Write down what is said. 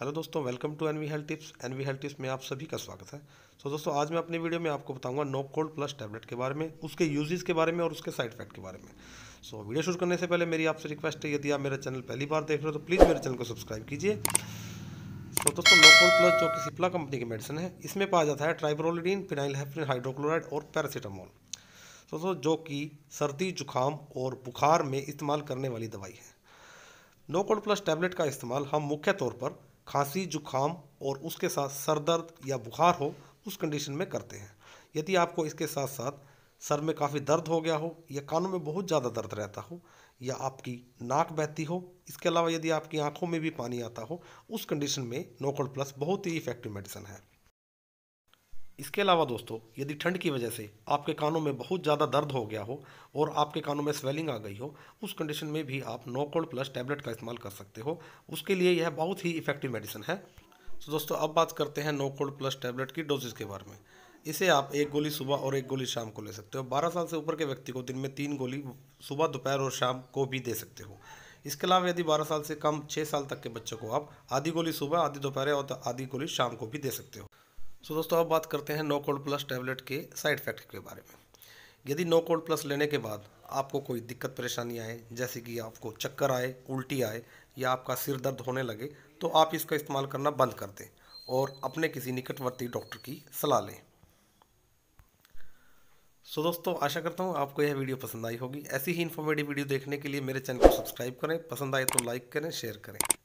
hello दोस्तों welcome to NV health tips NV health tips में आप सभी का स्वागत है सो so दोस्तों आज मैं अपने वीडियो में आपको बताऊंगा नोप कोल्ड प्लस टैबलेट के बारे में उसके यूजेस के बारे में और उसके साइड इफेक्ट के बारे में सो so, वीडियो शुरू करने से पहले मेरी आपसे रिक्वेस्ट है यदि आप मेरा चैनल पहली बार देख रहे हो तो प्लीज़ मेरे चैनल को सब्सक्राइब कीजिए सो so, दोस्तों नोकोल प्लस जो कि सिप्ला कंपनी की मेडिसिन है इसमें पाया जाता है ट्राइब्रोलिडीन फिनाइल हेफ्रिन हाइड्रोक्लोराइड और पैरासीटामोल सो दोस्तों जो कि सर्दी जुकाम और बुखार में इस्तेमाल करने वाली दवाई है नो प्लस टैबलेट का इस्तेमाल हम मुख्य तौर पर खांसी जुखाम और उसके साथ सर दर्द या बुखार हो उस कंडीशन में करते हैं यदि आपको इसके साथ साथ सर में काफ़ी दर्द हो गया हो या कानों में बहुत ज़्यादा दर्द रहता हो या आपकी नाक बहती हो इसके अलावा यदि आपकी आंखों में भी पानी आता हो उस कंडीशन में नोकल प्लस बहुत ही इफेक्टिव मेडिसिन है इसके अलावा दोस्तों यदि ठंड की वजह से आपके कानों में बहुत ज़्यादा दर्द हो गया हो और आपके कानों में स्वेलिंग आ गई हो उस कंडीशन में भी आप नोकोल्ड प्लस टैबलेट का इस्तेमाल कर सकते हो उसके लिए यह बहुत ही इफेक्टिव मेडिसिन है तो दोस्तों अब बात करते हैं नोकोल्ड प्लस टैबलेट की डोजेज के बारे में इसे आप एक गोली सुबह और एक गोली शाम को ले सकते हो बारह साल से ऊपर के व्यक्ति को दिन में तीन गोली सुबह दोपहर और शाम को भी दे सकते हो इसके अलावा यदि 12 साल से कम 6 साल तक के बच्चों को आप आधी गोली सुबह आधी दोपहर और आधी गोली शाम को भी दे सकते हो सो दोस्तों अब बात करते हैं नो कोल्ड प्लस टैबलेट के साइड इफेक्ट के बारे में यदि नो कोल्ड प्लस लेने के बाद आपको कोई दिक्कत परेशानी आए जैसे कि आपको चक्कर आए उल्टी आए या आपका सिर दर्द होने लगे तो आप इसका इस्तेमाल करना बंद कर दें और अपने किसी निकटवर्ती डॉक्टर की सलाह लें सो दोस्तों आशा करता हूँ आपको यह वीडियो पसंद आई होगी ऐसी ही इन्फॉर्मेटिव वीडियो देखने के लिए मेरे चैनल को सब्सक्राइब करें पसंद आए तो लाइक करें शेयर करें